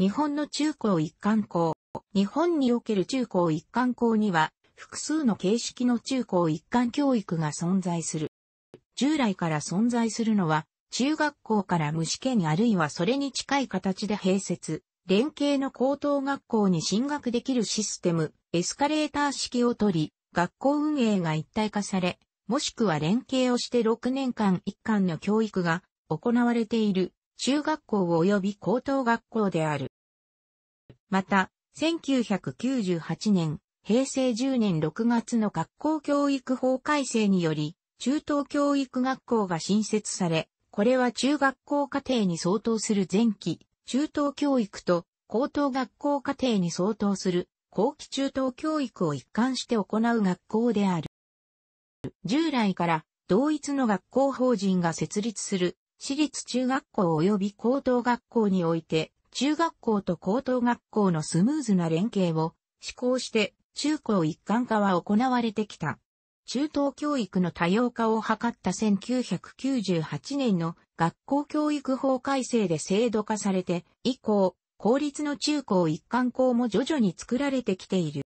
日本の中高一貫校。日本における中高一貫校には、複数の形式の中高一貫教育が存在する。従来から存在するのは、中学校から無試験あるいはそれに近い形で併設、連携の高等学校に進学できるシステム、エスカレーター式をとり、学校運営が一体化され、もしくは連携をして6年間一貫の教育が行われている中学校及び高等学校である。また、1998年、平成10年6月の学校教育法改正により、中等教育学校が新設され、これは中学校課程に相当する前期、中等教育と高等学校課程に相当する後期中等教育を一貫して行う学校である。従来から同一の学校法人が設立する私立中学校及び高等学校において中学校と高等学校のスムーズな連携を施行して中高一貫化は行われてきた。中等教育の多様化を図った1998年の学校教育法改正で制度化されて以降、公立の中高一貫校も徐々に作られてきている。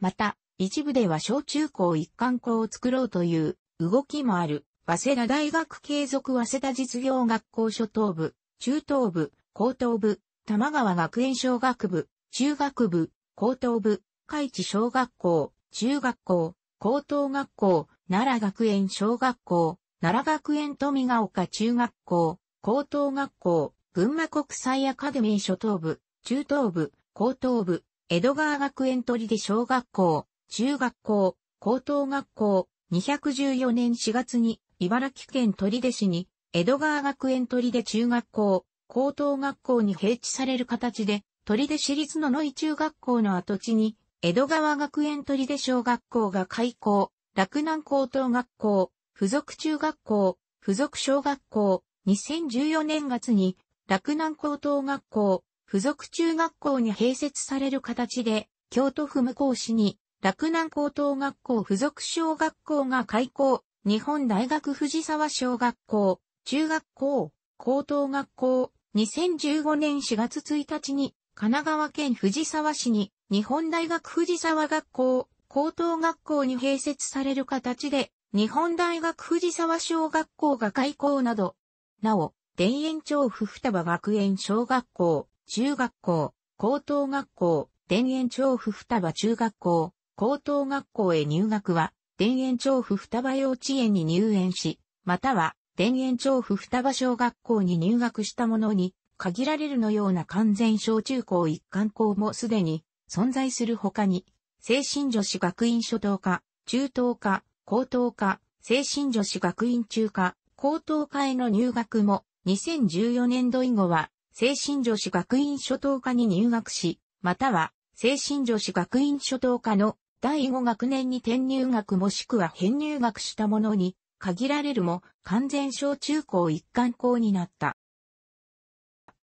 また、一部では小中高一貫校を作ろうという動きもある、早稲田大学継続早稲田実業学校初等部、中等部、高等部、玉川学園小学部、中学部、高等部、海地小学校、中学校、高等学校、奈良学園小学校、奈良学園富ヶ丘中学校、高等学校、群馬国際アカデミー初等部、中等部、高等部、江戸川学園取出小学校、中学校、高等学校、214年4月に、茨城県取出市に、江戸川学園取出中学校、高等学校に併置される形で、鳥出市立の野井中学校の跡地に、江戸川学園鳥出小学校が開校、洛南高等学校、附属中学校、附属小学校、2014年月に、洛南高等学校、附属中学校に併設される形で、京都府向こう市に、洛南高等学校附属小学校が開校、日本大学藤沢小学校、中学校、高等学校、2015年4月1日に神奈川県藤沢市に日本大学藤沢学校高等学校に併設される形で日本大学藤沢小学校が開校など、なお、田園調布双葉学園小学校、中学校、高等学校、田園調布双葉中学校、高等学校へ入学は、田園調布双葉幼稚園に入園し、または田園調布双葉小学校に入学したものに、限られるのような完全小中高一貫校もすでに存在する他に、精神女子学院初等科、中等科、高等科、精神女子学院中科、高等科への入学も、2014年度以後は、精神女子学院初等科に入学し、または、精神女子学院初等科の第5学年に転入学もしくは編入学したものに、限られるも完全小中高一貫校になった。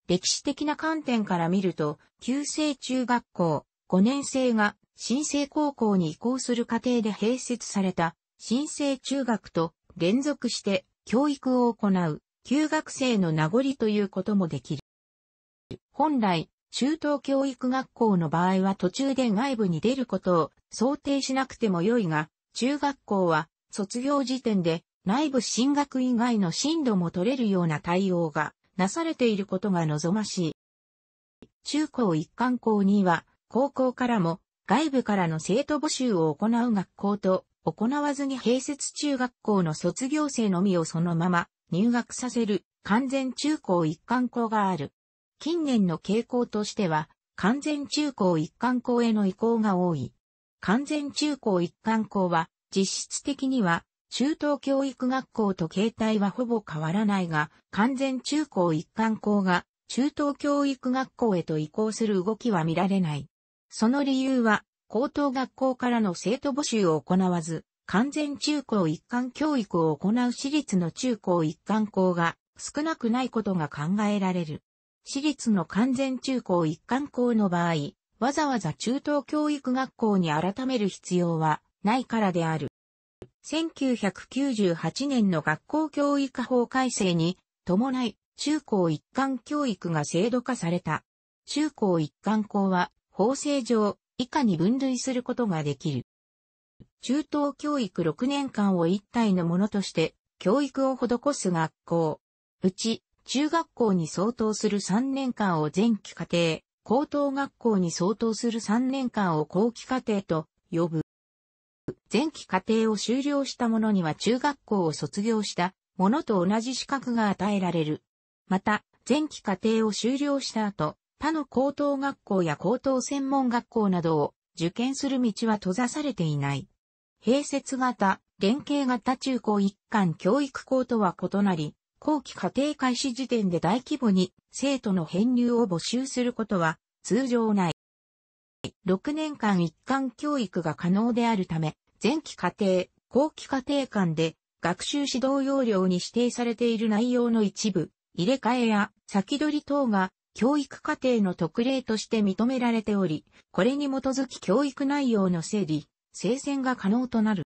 歴史的な観点から見ると、旧制中学校、5年生が新生高校に移行する過程で併設された新生中学と連続して教育を行う旧学生の名残ということもできる。本来、中等教育学校の場合は途中で外部に出ることを想定しなくても良いが、中学校は卒業時点で内部進学以外の進路も取れるような対応がなされていることが望ましい。中高一貫校には、高校からも外部からの生徒募集を行う学校と、行わずに併設中学校の卒業生のみをそのまま入学させる完全中高一貫校がある。近年の傾向としては、完全中高一貫校への移行が多い。完全中高一貫校は、実質的には中等教育学校と形態はほぼ変わらないが、完全中高一貫校が中等教育学校へと移行する動きは見られない。その理由は、高等学校からの生徒募集を行わず、完全中高一貫教育を行う私立の中高一貫校が少なくないことが考えられる。私立の完全中高一貫校の場合、わざわざ中等教育学校に改める必要はないからである。1998年の学校教育法改正に伴い中高一貫教育が制度化された。中高一貫校は法制上以下に分類することができる。中等教育6年間を一体のものとして教育を施す学校。うち中学校に相当する3年間を前期課程、高等学校に相当する3年間を後期課程と呼ぶ。前期課程を修了した者には中学校を卒業した者と同じ資格が与えられる。また、前期課程を修了した後、他の高等学校や高等専門学校などを受験する道は閉ざされていない。併設型、連携型中高一貫教育校とは異なり、後期課程開始時点で大規模に生徒の編入を募集することは通常ない。6年間一貫教育が可能であるため、前期課程、後期課程間で学習指導要領に指定されている内容の一部、入れ替えや先取り等が教育課程の特例として認められており、これに基づき教育内容の整理、生鮮が可能となる。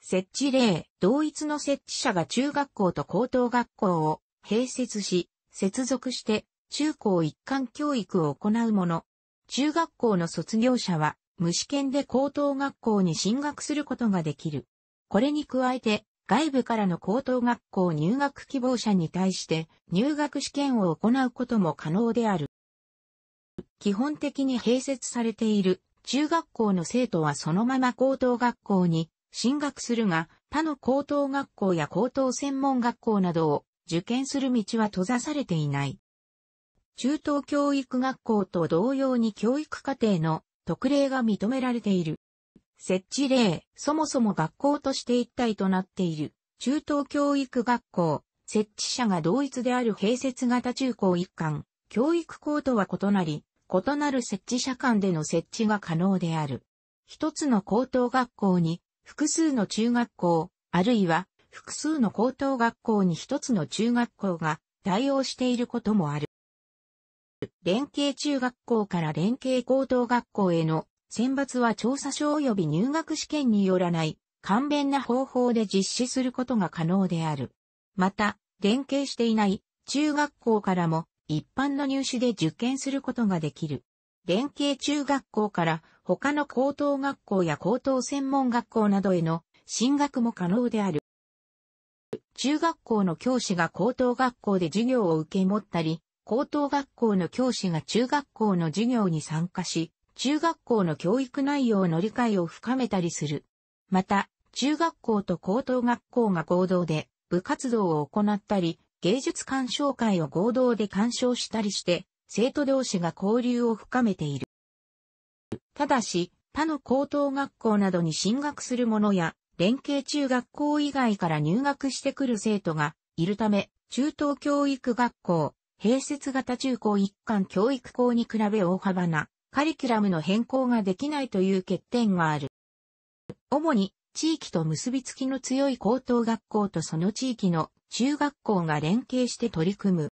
設置例、同一の設置者が中学校と高等学校を併設し、接続して中高一貫教育を行うもの、中学校の卒業者は、無試験で高等学校に進学することができる。これに加えて、外部からの高等学校入学希望者に対して入学試験を行うことも可能である。基本的に併設されている中学校の生徒はそのまま高等学校に進学するが、他の高等学校や高等専門学校などを受験する道は閉ざされていない。中等教育学校と同様に教育課程の特例が認められている。設置例、そもそも学校として一体となっている。中等教育学校、設置者が同一である併設型中高一貫、教育校とは異なり、異なる設置者間での設置が可能である。一つの高等学校に、複数の中学校、あるいは複数の高等学校に一つの中学校が対応していることもある。連携中学校から連携高等学校への選抜は調査書及び入学試験によらない、簡便な方法で実施することが可能である。また、連携していない中学校からも一般の入試で受験することができる。連携中学校から他の高等学校や高等専門学校などへの進学も可能である。中学校の教師が高等学校で授業を受け持ったり、高等学校の教師が中学校の授業に参加し、中学校の教育内容の理解を深めたりする。また、中学校と高等学校が合同で部活動を行ったり、芸術鑑賞会を合同で鑑賞したりして、生徒同士が交流を深めている。ただし、他の高等学校などに進学する者や、連携中学校以外から入学してくる生徒がいるため、中等教育学校、併設型中高一貫教育校に比べ大幅なカリキュラムの変更ができないという欠点がある。主に地域と結びつきの強い高等学校とその地域の中学校が連携して取り組む。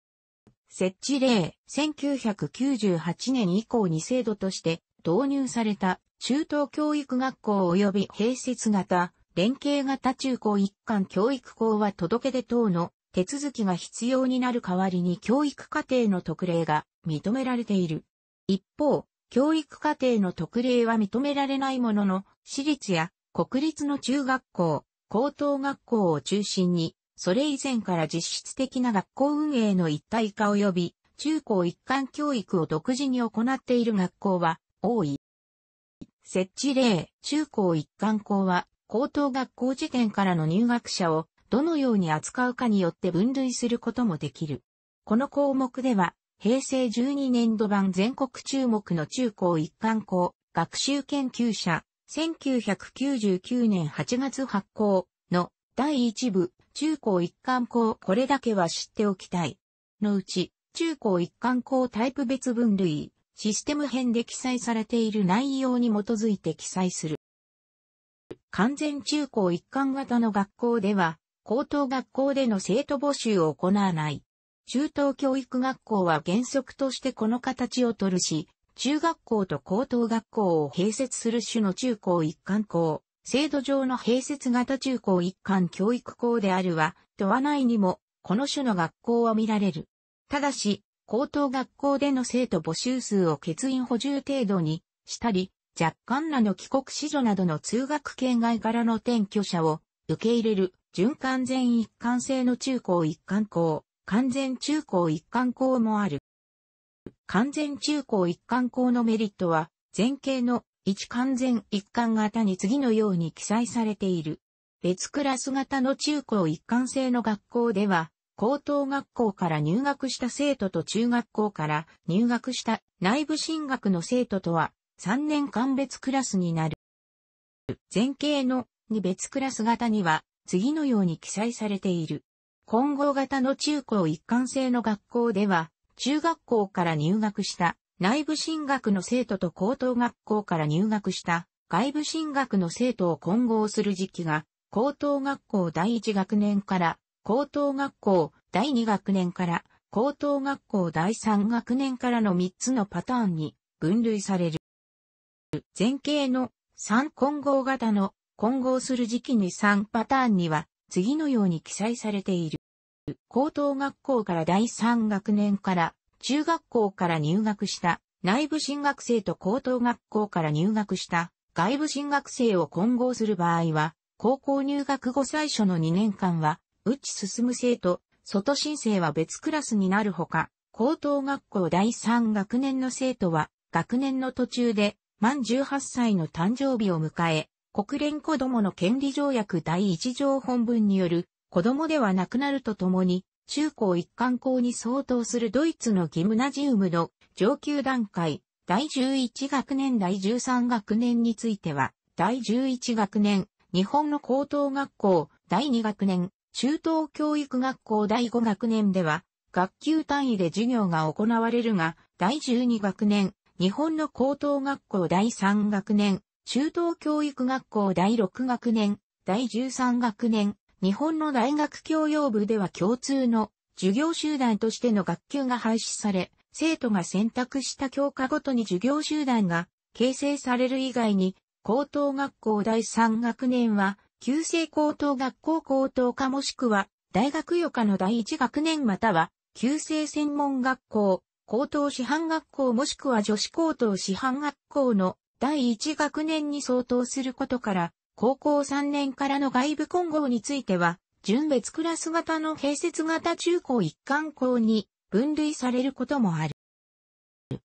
設置例、1998年以降に制度として導入された中等教育学校及び併設型、連携型中高一貫教育校は届け出等の手続きが必要になる代わりに教育課程の特例が認められている。一方、教育課程の特例は認められないものの、私立や国立の中学校、高等学校を中心に、それ以前から実質的な学校運営の一体化及び、中高一貫教育を独自に行っている学校は多い。設置例、中高一貫校は、高等学校時点からの入学者をどのように扱うかによって分類することもできる。この項目では、平成12年度版全国注目の中高一貫校、学習研究者、1999年8月発行の第1部、中高一貫校これだけは知っておきたい。のうち、中高一貫校タイプ別分類、システム編で記載されている内容に基づいて記載する。完全中高一貫型の学校では、高等学校での生徒募集を行わない。中等教育学校は原則としてこの形をとるし、中学校と高等学校を併設する種の中高一貫校、制度上の併設型中高一貫教育校であるは、問わないにも、この種の学校は見られる。ただし、高等学校での生徒募集数を欠員補充程度にしたり、若干らの帰国子女などの通学圏外からの転居者を受け入れる準完全一貫性の中高一貫校、完全中高一貫校もある。完全中高一貫校のメリットは、前景の一完全一貫型に次のように記載されている。別クラス型の中高一貫性の学校では、高等学校から入学した生徒と中学校から入学した内部進学の生徒とは3年間別クラスになる。前景の2別クラス型には次のように記載されている。混合型の中高一貫性の学校では、中学校から入学した内部進学の生徒と高等学校から入学した外部進学の生徒を混合する時期が、高等学校第1学年から高等学校第2学年から高等学校第3学年からの3つのパターンに分類される。前傾の3混合型の混合する時期に3パターンには次のように記載されている。高等学校から第3学年から中学校から入学した内部進学生と高等学校から入学した外部進学生を混合する場合は高校入学後最初の2年間はち進む生と外申請は別クラスになるほか高等学校第3学年の生徒は学年の途中で満18歳の誕生日を迎え、国連子供の権利条約第1条本文による、子供ではなくなるとともに、中高一貫校に相当するドイツのギムナジウムの上級段階、第11学年第13学年については、第11学年、日本の高等学校、第2学年、中等教育学校第5学年では、学級単位で授業が行われるが、第12学年、日本の高等学校第3学年、中等教育学校第6学年、第13学年、日本の大学教養部では共通の授業集団としての学級が廃止され、生徒が選択した教科ごとに授業集団が形成される以外に、高等学校第3学年は、旧制高等学校高等科もしくは、大学予科の第1学年または、旧制専門学校、高等師範学校もしくは女子高等師範学校の第1学年に相当することから、高校3年からの外部混合については、純別クラス型の併設型中高一貫校に分類されることもある。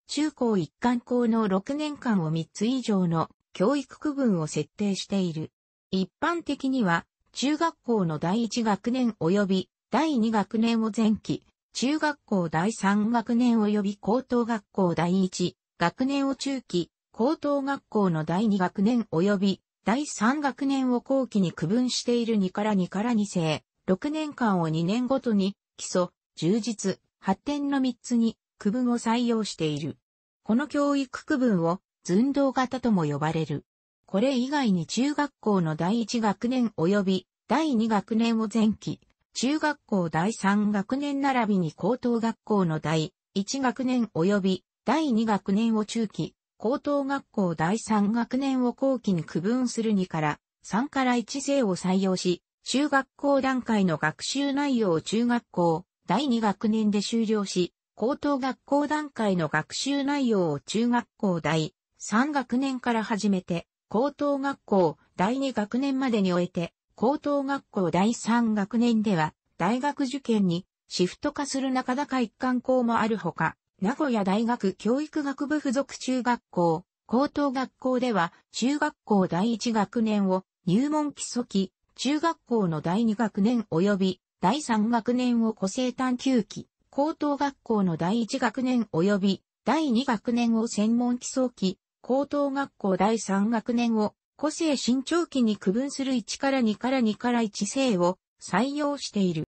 中高一貫校の6年間を3つ以上の教育区分を設定している。一般的には、中学校の第1学年及び第2学年を前期、中学校第3学年及び高等学校第1学年を中期、高等学校の第2学年及び第3学年を後期に区分している2から2から2世、6年間を2年ごとに基礎、充実、発展の3つに区分を採用している。この教育区分を寸胴型とも呼ばれる。これ以外に中学校の第1学年及び第2学年を前期、中学校第3学年並びに高等学校の第1学年及び第2学年を中期、高等学校第3学年を後期に区分する2から3から1制を採用し、中学校段階の学習内容を中学校第2学年で終了し、高等学校段階の学習内容を中学校第3学年から始めて、高等学校第2学年までに終えて、高等学校第3学年では大学受験にシフト化する中高一貫校もあるほか、名古屋大学教育学部附属中学校、高等学校では、中学校第1学年を入門基礎期、中学校の第2学年及び第3学年を個性探求期、高等学校の第1学年及び第2学年を専門基礎期、高等学校第3学年を個性新長期に区分する1から2から2から1生を採用している。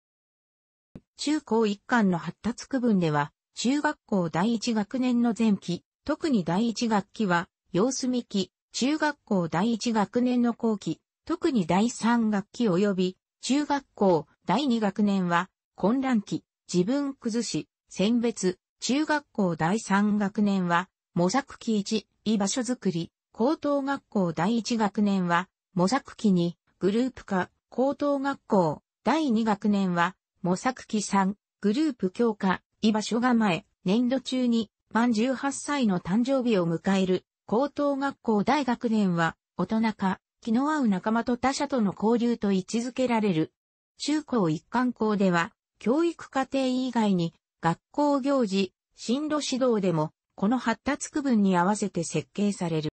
中高一貫の発達区分では、中学校第一学年の前期、特に第一学期は、様子見期、中学校第一学年の後期、特に第三学期及び、中学校第二学年は、混乱期、自分崩し、選別、中学校第三学年は、模索期1、居場所づくり、高等学校第一学年は、模索期2、グループ化、高等学校、第二学年は、模索期3、グループ強化、居場所が前、年度中に満18歳の誕生日を迎える高等学校大学年は大人か気の合う仲間と他者との交流と位置づけられる。中高一貫校では教育課程以外に学校行事、進路指導でもこの発達区分に合わせて設計される。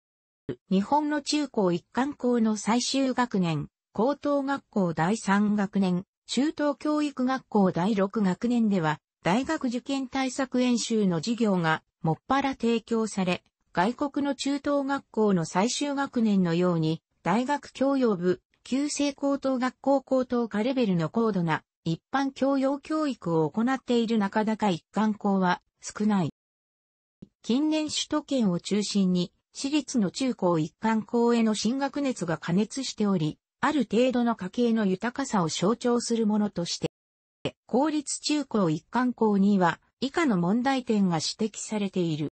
日本の中高一貫校の最終学年、高等学校第3学年、中等教育学校第6学年では、大学受験対策演習の授業がもっぱら提供され、外国の中等学校の最終学年のように、大学教養部、旧制高等学校高等科レベルの高度な一般教養教育を行っている中高一貫校は少ない。近年首都圏を中心に、私立の中高一貫校への進学熱が加熱しており、ある程度の家計の豊かさを象徴するものとして、公立中高一貫校には以下の問題点が指摘されている。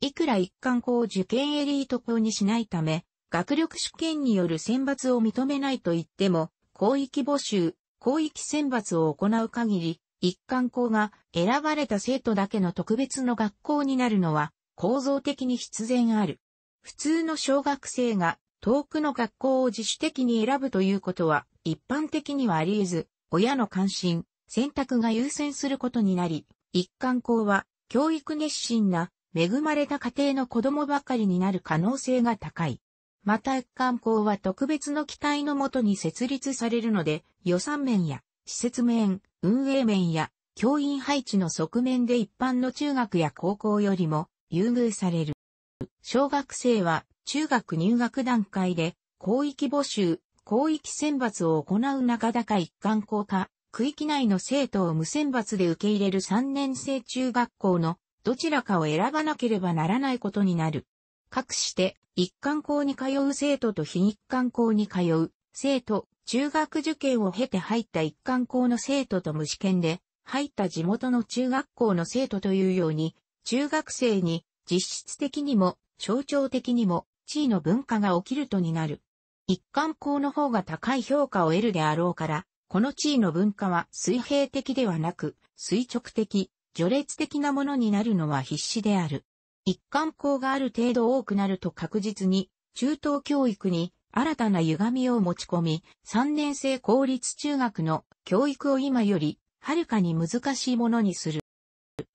いくら一貫校を受験エリート校にしないため、学力試験による選抜を認めないと言っても、広域募集、広域選抜を行う限り、一貫校が選ばれた生徒だけの特別の学校になるのは構造的に必然ある。普通の小学生が遠くの学校を自主的に選ぶということは一般的にはあり得ず、親の関心、選択が優先することになり、一貫校は教育熱心な恵まれた家庭の子供ばかりになる可能性が高い。また一貫校は特別の期待のもとに設立されるので、予算面や施設面、運営面や教員配置の側面で一般の中学や高校よりも優遇される。小学生は中学入学段階で広域募集、広域選抜を行う中高一貫校か区域内の生徒を無選抜で受け入れる3年生中学校のどちらかを選ばなければならないことになる。かくして、一貫校に通う生徒と非一貫校に通う生徒、中学受験を経て入った一貫校の生徒と無試験で入った地元の中学校の生徒というように、中学生に実質的にも象徴的にも地位の文化が起きるとになる。一貫校の方が高い評価を得るであろうから、この地位の文化は水平的ではなく、垂直的、序列的なものになるのは必至である。一貫校がある程度多くなると確実に、中等教育に新たな歪みを持ち込み、3年生公立中学の教育を今より、はるかに難しいものにする。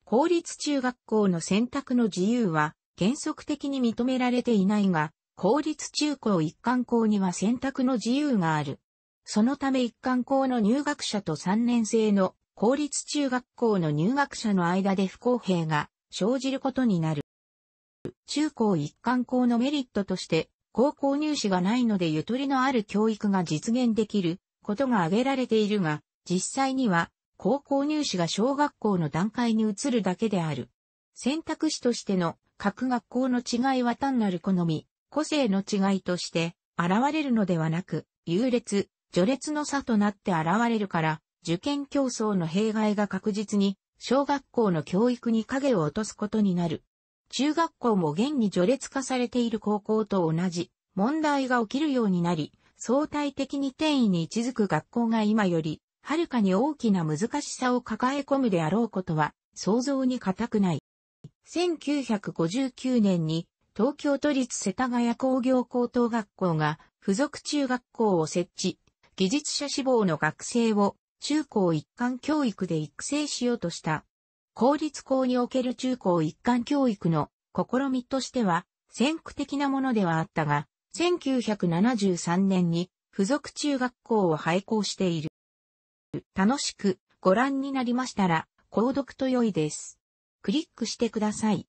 公立中学校の選択の自由は、原則的に認められていないが、公立中高一貫校には選択の自由がある。そのため一貫校の入学者と3年生の公立中学校の入学者の間で不公平が生じることになる。中高一貫校のメリットとして、高校入試がないのでゆとりのある教育が実現できることが挙げられているが、実際には高校入試が小学校の段階に移るだけである。選択肢としての各学校の違いは単なる好み、個性の違いとして現れるのではなく、優劣、序列の差となって現れるから、受験競争の弊害が確実に、小学校の教育に影を落とすことになる。中学校も現に序列化されている高校と同じ、問題が起きるようになり、相対的に転移に位置づく学校が今より、はるかに大きな難しさを抱え込むであろうことは、想像に難くない。1959年に、東京都立世田谷工業高等学校が、付属中学校を設置、技術者志望の学生を中高一貫教育で育成しようとした。公立校における中高一貫教育の試みとしては先駆的なものではあったが、1973年に付属中学校を廃校している。楽しくご覧になりましたら、購読と良いです。クリックしてください。